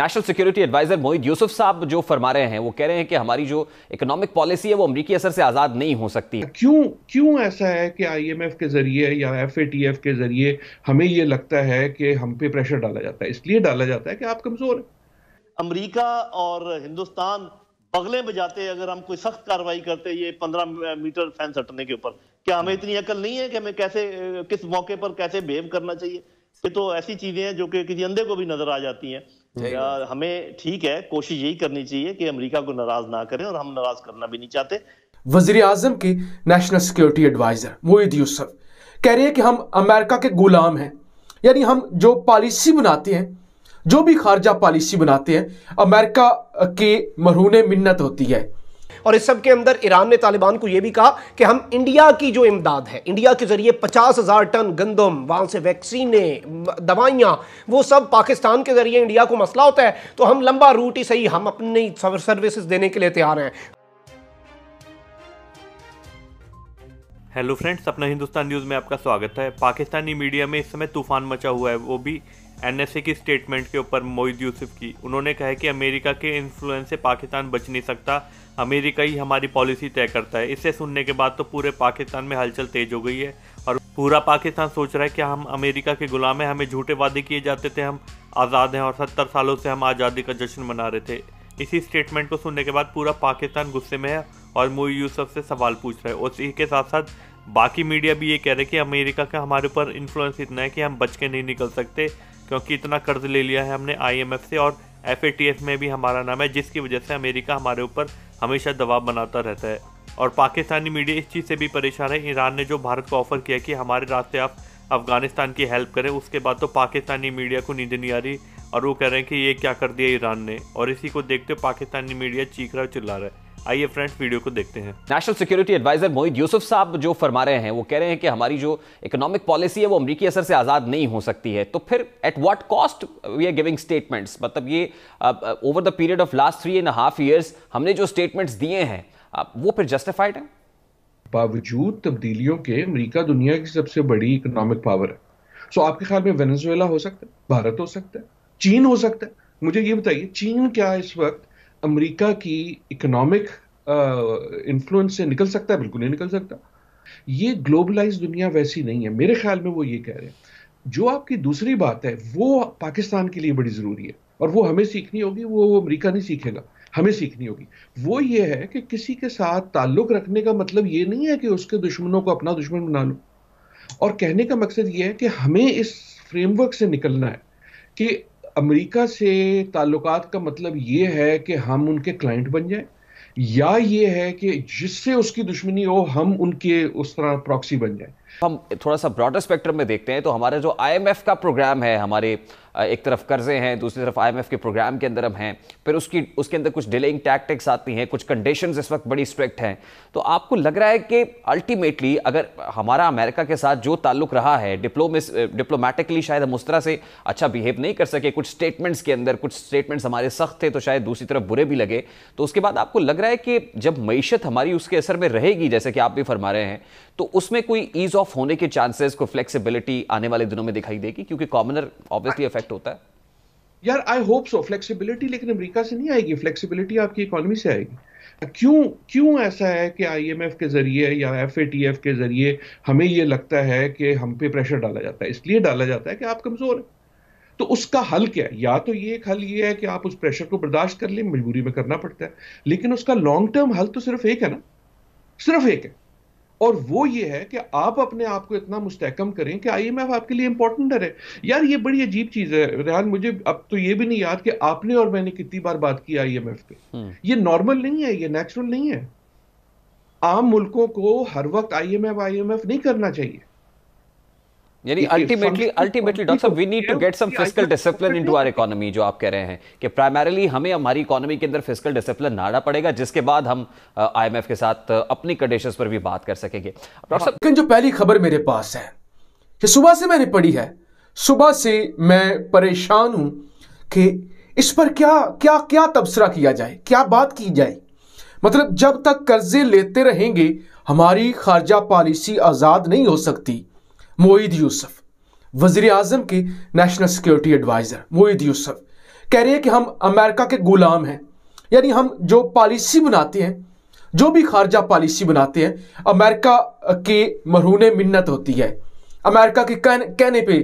National security adviser Moeed Yusuf साहब जो फरमा रहे हैं वो कह रहे हैं कि हमारी जो इकोनॉमिक पॉलिसी है वो अमरीकी असर से आजाद नहीं हो सकती क्यों क्यों ऐसा है कि आईएमएफ के जरिए या एफएटीएफ के जरिए हमें ये लगता है कि हम पे प्रेशर डाला जाता है इसलिए डाला जाता है कि आप कमजोर हैं अमरीका और हिंदुस्तान बगले में जाते अगर हम कोई सख्त कार्रवाई करते ये पंद्रह मीटर फैंस हटने के ऊपर क्या हमें इतनी अकल नहीं है कि हमें कैसे किस मौके पर कैसे बिहेव करना चाहिए ये तो ऐसी चीजें हैं जो कि किसी अंधे को भी नजर आ जाती हैं हमें ठीक है कोशिश यही करनी चाहिए कि अमेरिका को नाराज ना करें और हम नाराज करना भी नहीं चाहते वजीर आजम के national security adviser Moeed Yusuf कह रहे हैं कि हम अमेरिका के गुलाम हैं यानी हम जो पॉलिसी बनाते हैं जो भी खारजा पॉलिसी बनाते हैं अमेरिका के मरहून मिन्नत होती है और इस सब के अंदर ईरान ने तालिबान को यह भी कहा कि हम इंडिया की जो इमदाद है इंडिया के जरिए पचास हजार टन गंदम वहां से वैक्सीने दवाइयां वो सब पाकिस्तान के जरिए इंडिया को मसला होता है तो हम लंबा रूट ही सही हम अपनी सर्विसेज देने के लिए तैयार हैं हेलो फ्रेंड्स अपना हिंदुस्तान न्यूज़ में आपका स्वागत है पाकिस्तानी मीडिया में इस समय तूफान मचा हुआ है वो भी एनएसए की स्टेटमेंट के ऊपर मोहिद यूसुफ की उन्होंने कहा कि अमेरिका के इन्फ्लुएंस से पाकिस्तान बच नहीं सकता अमेरिका ही हमारी पॉलिसी तय करता है इसे सुनने के बाद तो पूरे पाकिस्तान में हलचल तेज हो गई है और पूरा पाकिस्तान सोच रहा है कि हम अमेरिका के गुलाम हैं हमें झूठे वादे किए जाते थे हम आज़ाद हैं और सत्तर सालों से हम आज़ादी का जश्न मना रहे थे इसी स्टेटमेंट को सुनने के बाद पूरा पाकिस्तान गुस्से में है और मोई यूसुफ से सवाल पूछ रहे हैं और इसी के साथ साथ बाकी मीडिया भी ये कह रहे हैं कि अमेरिका का हमारे ऊपर इन्फ्लुएंस इतना है कि हम बच के नहीं निकल सकते क्योंकि इतना कर्ज ले लिया है हमने आई से और एफ में भी हमारा नाम है जिसकी वजह से अमेरिका हमारे ऊपर हमेशा दबाव बनाता रहता है और पाकिस्तानी मीडिया इस चीज़ से भी परेशान है ईरान ने जो भारत को ऑफर किया कि हमारे रास्ते आप अफगानिस्तान की हेल्प करें उसके बाद तो पाकिस्तानी मीडिया को नींद नहीं आ रही और वो कह रहे हैं कि ये क्या कर दिया ईरान ने और इसी को देखते पाकिस्तानी मीडिया चीख रहा चिल्ला रहा है आइए फ्रेंड्स वीडियो को देखते हैं national security adviser Moeed Yusuf साहब जो फरमा रहे हैं वो कह रहे हैं कि हमारी जो इकोनॉमिक पॉलिसी है वो अमरीकी असर से आज़ाद नहीं हो सकती है तो फिर at what cost we are giving statements मतलब ये over the period of last three and half years हमने जो स्टेटमेंट्स दिए हैं वो फिर जस्टिफाइड है बावजूद तब्दीलियों के अमरीका दुनिया की सबसे बड़ी इकोनॉमिक पावर है सो आपके ख्याल में वेनेजुएला हो सकता है भारत हो सकता है चीन हो सकता है मुझे ये बताइए चीन क्या इस वक्त अमेरिका की इकोनॉमिक इन्फ्लुएंस से निकल सकता है बिल्कुल नहीं निकल सकता ये ग्लोबलाइज दुनिया वैसी नहीं है मेरे ख्याल में वो ये कह रहे हैं जो आपकी दूसरी बात है वो पाकिस्तान के लिए बड़ी ज़रूरी है और वो हमें सीखनी होगी वो अमेरिका नहीं सीखेगा हमें सीखनी होगी वो ये है कि किसी के साथ ताल्लुक रखने का मतलब ये नहीं है कि उसके दुश्मनों को अपना दुश्मन बना लो और कहने का मकसद ये है कि हमें इस फ्रेमवर्क से निकलना है कि अमेरिका से ताल्लुकात का मतलब ये है कि हम उनके क्लाइंट बन जाएं या ये है कि जिससे उसकी दुश्मनी हो हम उनके उस तरह प्रॉक्सी बन जाएं हम थोड़ा सा ब्रॉडर स्पेक्ट्रम में देखते हैं तो हमारा जो आईएमएफ का प्रोग्राम है हमारे एक तरफ कर्जे हैं दूसरी तरफ आईएमएफ के प्रोग्राम के अंदर हम हैं फिर उसकी उसके अंदर कुछ डिलेइंग टैक्टिक्स आती हैं कुछ कंडीशंस इस वक्त बड़ी स्ट्रिक्ट हैं तो आपको लग रहा है कि अल्टीमेटली अगर हमारा अमेरिका के साथ जो ताल्लुक रहा है डिप्लोमिस डिप्लोमेटिकली शायद हम उस तरह से अच्छा बिहेव नहीं कर सके कुछ स्टेटमेंट्स के अंदर कुछ स्टेटमेंट्स हमारे सख्त थे तो शायद दूसरी तरफ बुरे भी लगे तो उसके बाद आपको लग रहा है कि जब मीशत हमारी उसके असर में रहेगी जैसे कि आप भी फरमा रहे हैं तो उसमें कोई ईज ऑफ होने के चांसेस को फ्लेक्सिबिलिटी आने वाले दिनों में दिखाई देगी क्योंकि कॉमनर ऑब्वियसली इफेक्ट होता है यार आई होप सो फ्लेक्सिबिलिटी लेकिन अमेरिका से नहीं आएगी फ्लेक्सिबिलिटी आपकी इकोनॉमी से आएगी क्यों क्यों ऐसा है कि आईएमएफ के जरिए या एफएटीएफ के जरिए हमें यह लगता है कि हम पे प्रेशर डाला जाता है इसलिए डाला जाता है कि आप कमजोर हैं तो उसका हल क्या है या तो ये एक हल ये है कि आप उस प्रेशर को बर्दाश्त कर लें मजबूरी में करना पड़ता है लेकिन उसका लॉन्ग टर्म हल तो सिर्फ एक है ना सिर्फ एक है और वो ये है कि आप अपने आप को इतना मुस्तकम करें कि एफ आपके लिए इंपॉर्टेंट है यार ये बड़ी अजीब चीज है रेहान मुझे अब तो ये भी नहीं याद कि आपने और मैंने कितनी बार बात की आई एफ पे हम्म। ये नॉर्मल नहीं है ये नेचुरल नहीं है आम मुल्कों को हर वक्त एम एफ नहीं करना चाहिए यानी अल्टीमेटली अल्टीमेटली डॉक्टर साहब we need to get some physical discipline into our economy जो आप कह रहे हैं कि प्राइमरीली हमें हमारी इकोनॉमी के अंदर फिजिकल डिसिप्लिन लाना पड़ेगा जिसके बाद हम आईएमएफ uh, के साथ uh, अपनी कंडीशंस पर भी बात कर सकेंगे डॉक्टर साहब जो पहली खबर मेरे पास है कि सुबह से मैंने पढ़ी है सुबह से मैं परेशान हूं कि इस पर क्या क्या क्या तबसरा किया जाए क्या बात की जाए मतलब जब तक कर्जे लेते रहेंगे हमारी खारजा पॉलिसी आज़ाद नहीं हो सकती मोईद यूसुफ वजीर आजम के national security adviser Moeed Yusuf कह रहे हैं कि हम अमेरिका के गुलाम हैं यानी हम जो पॉलिसी बनाते हैं जो भी खारजा पॉलिसी बनाते हैं अमेरिका के मरहून मिन्नत होती है अमेरिका के कहने, कहने पे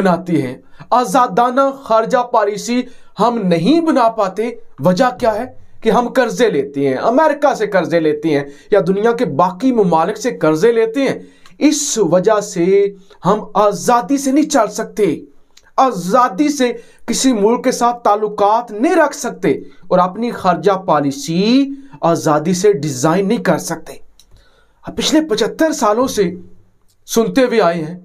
बनाते हैं आज़ादाना खारजा पॉलिसी हम नहीं बना पाते वजह क्या है कि हम कर्जे लेते हैं अमेरिका से कर्जे लेते हैं या दुनिया के बाकी ममालिक से कर्जे लेते हैं इस वजह से हम आज़ादी से नहीं चल सकते आज़ादी से किसी मुल्क के साथ ताल्लुकात नहीं रख सकते और अपनी खर्जा पॉलिसी आज़ादी से डिज़ाइन नहीं कर सकते पिछले पचहत्तर सालों से सुनते हुए आए हैं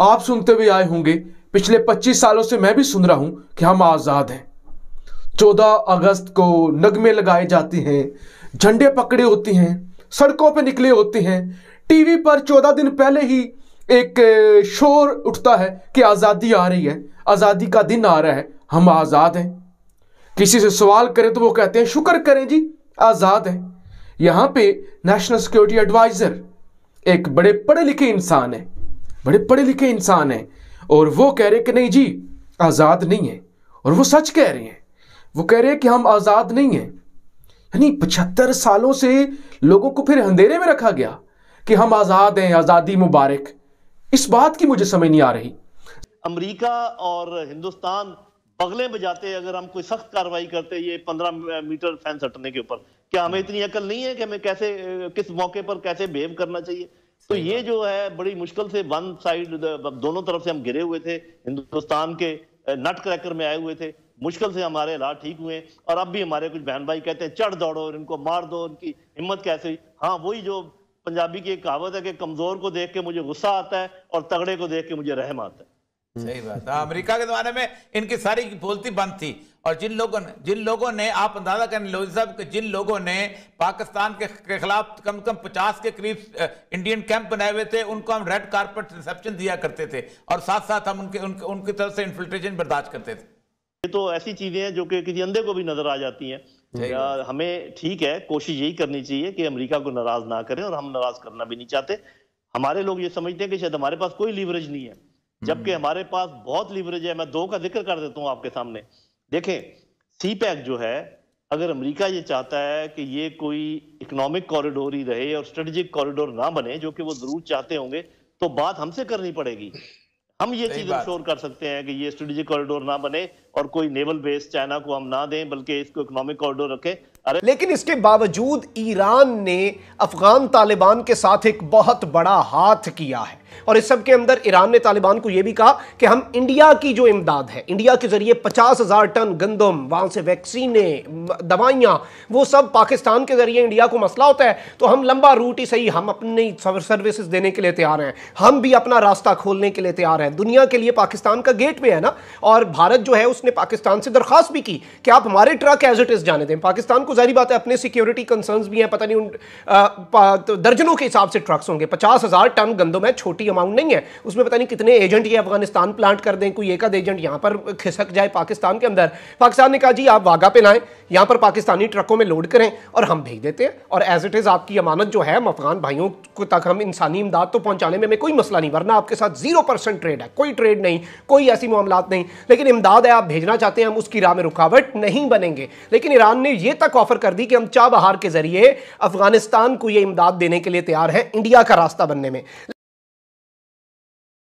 आप सुनते हुए आए होंगे पिछले पच्चीस सालों से मैं भी सुन रहा हूं कि हम आज़ाद हैं चौदह अगस्त को नगमे लगाए जाते हैं झंडे पकड़े होते हैं सड़कों पर निकले होते हैं टीवी पर चौदह दिन पहले ही एक शोर उठता है कि आज़ादी आ रही है आज़ादी का दिन आ रहा है हम आज़ाद हैं किसी से सवाल करें तो वो कहते हैं शुक्र करें जी आज़ाद है यहां पे नेशनल सिक्योरिटी एडवाइज़र एक बड़े पढ़े लिखे इंसान है बड़े पढ़े लिखे इंसान है और वो कह रहे कि नहीं जी आज़ाद नहीं है और वो सच कह रहे हैं वो कह रहे हैं कि हम आज़ाद नहीं हैं यानी पचहत्तर सालों से लोगों को फिर अंधेरे में रखा गया कि हम आज़ाद हैं आज़ादी मुबारक इस बात की मुझे समझ नहीं आ रही अमेरिका और हिंदुस्तान बगले में जाते अगर हम कोई सख्त कार्रवाई करते ये पंद्रह मीटर फैंस हटने के ऊपर क्या हमें इतनी अकल नहीं है कि हमें कैसे किस मौके पर कैसे बिहेव करना चाहिए तो ये जो है बड़ी मुश्किल से वन साइड दोनों तरफ से हम गिरे हुए थे हिंदुस्तान के नट क्रैकर में आए हुए थे मुश्किल से हमारे हालात ठीक हुए और अब भी हमारे कुछ बहन भाई कहते हैं चढ़ दौड़ो इनको मार दो इनकी हिम्मत कैसे हाँ वही जो पंजाबी की एक कहावत है कि कमजोर को देख के मुझे गुस्सा आता है और तगड़े को देख के मुझे रहम आता है सही बात है अमेरिका के जमाने में इनकी सारी बोलती बंद थी और जिन लोगों ने जिन लोगों ने आप अंदाजा करें लोधी साहब जिन लोगों ने पाकिस्तान के खिलाफ कम से कम पचास के करीब इंडियन कैंप बनाए हुए थे उनको हम रेड कार्पेट रिसेप्शन दिया करते थे और साथ साथ हम उनके उनके उनकी तरफ से इन्फिल्ट्रेशन बर्दाश्त करते थे ये तो ऐसी चीज़ें हैं जो कि किसी अंधे को भी नजर आ जाती हैं हमें ठीक है कोशिश यही करनी चाहिए कि अमेरिका को नाराज ना करें और हम नाराज करना भी नहीं चाहते हमारे लोग ये समझते हैं कि शायद हमारे पास कोई लीवरेज नहीं है हम्म। जबकि हमारे पास बहुत लीवरेज है मैं दो का जिक्र कर देता हूँ आपके सामने देखें सी पैक जो है अगर अमेरिका ये चाहता है कि ये कोई इकोनॉमिक कॉरिडोर ही रहे और स्ट्रेटेजिक कॉरिडोर ना बने जो कि वो जरूर चाहते होंगे तो बात हमसे करनी पड़ेगी हम ये चीज इंश्योर कर सकते हैं कि ये स्ट्रेटेजिक कॉरिडोर ना बने और कोई नेवल बेस चाइना को हम ना दें बल्कि इसको इकोनॉमिक कॉरिडोर रखें अरे लेकिन इसके बावजूद ईरान ने अफगान तालिबान के साथ एक बहुत बड़ा हाथ किया है और इस सब के अंदर ईरान ने तालिबान को यह भी कहा कि हम इंडिया की जो इमदाद है इंडिया के जरिए पचास हजार टन गंदम वहां से वैक्सीने दवाइयां वो सब पाकिस्तान के जरिए इंडिया को मसला होता है तो हम लंबा रूट ही सही हम अपनी सर्विसेज देने के लिए तैयार हैं हम भी अपना रास्ता खोलने के लिए तैयार हैं दुनिया के लिए पाकिस्तान का गेट है ना और भारत जो है उसने पाकिस्तान से दरखास्त भी की कि आप हमारे ट्रक एज इट इज जाने दें पाकिस्तान को जारी बात है अपने सिक्योरिटी कंसर्न भी हैं पता नहीं उन तो दर्जनों के हिसाब से ट्रक्स होंगे पचास हजार टन गंदम है छोटे छोटी अमाउंट नहीं है उसमें पता नहीं कितने एजेंट ये अफगानिस्तान प्लांट कर दें कोई एक आध एजेंट यहाँ पर खिसक जाए पाकिस्तान के अंदर पाकिस्तान ने कहा जी आप वाघा पे लाएं यहाँ पर पाकिस्तानी ट्रकों में लोड करें और हम भेज देते हैं और एज इट इज़ आपकी अमानत जो है हम अफगान भाइयों को तक हम इंसानी इमदाद तो पहुँचाने में हमें कोई मसला नहीं वरना आपके साथ जीरो परसेंट ट्रेड है कोई ट्रेड नहीं कोई ऐसी मामला नहीं लेकिन इमदाद है आप भेजना चाहते हैं हम उसकी राह में रुकावट नहीं बनेंगे लेकिन ईरान ने यह तक ऑफर कर दी कि हम चाबहार के जरिए अफगानिस्तान को यह इमदाद देने के लिए तैयार है इंडिया का रास्ता बनने में